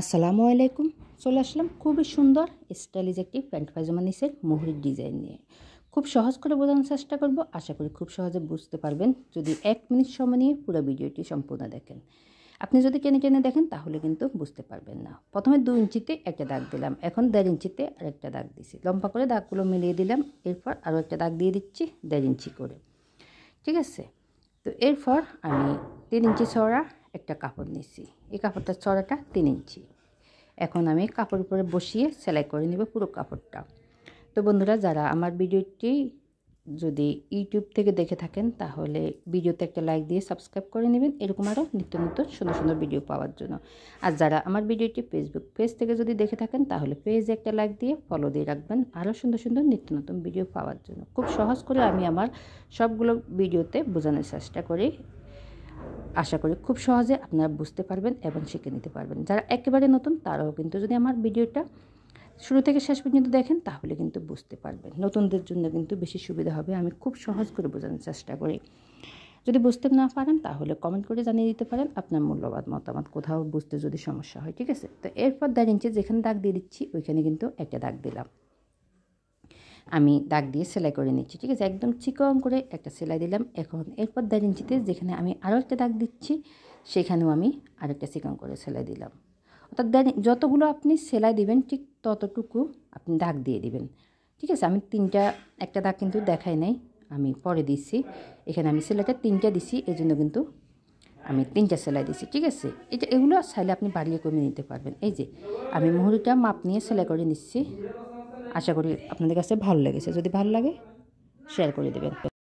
আসসালামু আলাইকুম চলে আসলাম খুবই সুন্দর স্টাইলিশ একটি প্যান্ট পায়জামা নিচের মোহরির ডিজাইন নিয়ে খুব সহজ করে বোঝানোর চেষ্টা করব আশা করি খুব সহজে বুঝতে পারবেন যদি এক মিনিট সময় নিয়ে পুরো ভিডিওটি সম্পূর্ণ দেখেন আপনি যদি কেনে কেনে দেখেন তাহলে কিন্তু বুঝতে পারবেন না প্রথমে দু ইঞ্চিতে একটা দাগ দিলাম এখন দেড় ইঞ্চিতে আর একটা দাগ দিছি লম্বা করে দাগগুলো মিলিয়ে দিলাম এরপর আরও একটা দাগ দিয়ে দিচ্ছি দেড় ইঞ্চি করে ঠিক আছে তো এরপর আমি তিন ইঞ্চি ছড়া একটা কাপড় নিয়েছি এই কাপড়টার চড়াটা তিন ইঞ্চি এখন আমি কাপড় উপরে বসিয়ে সেলাই করে নেব পুরো কাপড়টা তো বন্ধুরা যারা আমার ভিডিওটি যদি ইউটিউব থেকে দেখে থাকেন তাহলে ভিডিওতে একটা লাইক দিয়ে সাবস্ক্রাইব করে নেবেন এরকম আরও নিত্য নতুন সুন্দর সুন্দর ভিডিও পাওয়ার জন্য আর যারা আমার ভিডিওটি ফেসবুক পেজ থেকে যদি দেখে থাকেন তাহলে পেজে একটা লাইক দিয়ে ফলো দিয়ে রাখবেন আরও সুন্দর সুন্দর নিত্য নতুন ভিডিও পাওয়ার জন্য খুব সহজ করে আমি আমার সবগুলো ভিডিওতে বোঝানোর চেষ্টা করি আশা করি খুব সহজে আপনারা বুঝতে পারবেন এবং শিখে নিতে পারবেন যারা একেবারে নতুন তারাও কিন্তু যদি আমার ভিডিওটা শুরু থেকে শেষ পর্যন্ত দেখেন তাহলে কিন্তু বুঝতে পারবেন নতুনদের জন্য কিন্তু বেশি সুবিধা হবে আমি খুব সহজ করে বোঝানোর চেষ্টা করি যদি বুঝতে না পারেন তাহলে কমেন্ট করে জানিয়ে দিতে পারেন আপনার মূল্যবাদ মতামত কোথাও বুঝতে যদি সমস্যা হয় ঠিক আছে তো এরপর দেড় যেখানে দাগ দিয়ে দিচ্ছি ওইখানে কিন্তু একটা দাগ দিলাম আমি দাগ দিয়ে সেলাই করে নিচ্ছি ঠিক আছে একদম চিকন করে একটা সেলাই দিলাম এখন এরপর দেড় ইঞ্চিতে যেখানে আমি আরও একটা দাগ দিচ্ছি সেখানেও আমি আর একটা চিকন করে সেলাই দিলাম অর্থাৎ দেড় যতগুলো আপনি সেলাই দিবেন ঠিক ততটুকু আপনি দাগ দিয়ে দিবেন ঠিক আছে আমি তিনটা একটা দাগ কিন্তু দেখাই নাই আমি পরে দিচ্ছি এখানে আমি সেলাইটা তিনটা দিছি এই জন্য কিন্তু আমি তিনটা সেলাই দিছি ঠিক আছে এটা এগুলো সাইলে আপনি বাড়িয়ে কমিয়ে নিতে পারবেন এই যে আমি মুহুরিটা মাপ নিয়ে সেলাই করে নিচ্ছি আশা করি আপনাদের কাছে ভালো লেগেছে যদি ভালো লাগে শেয়ার করে দেবেন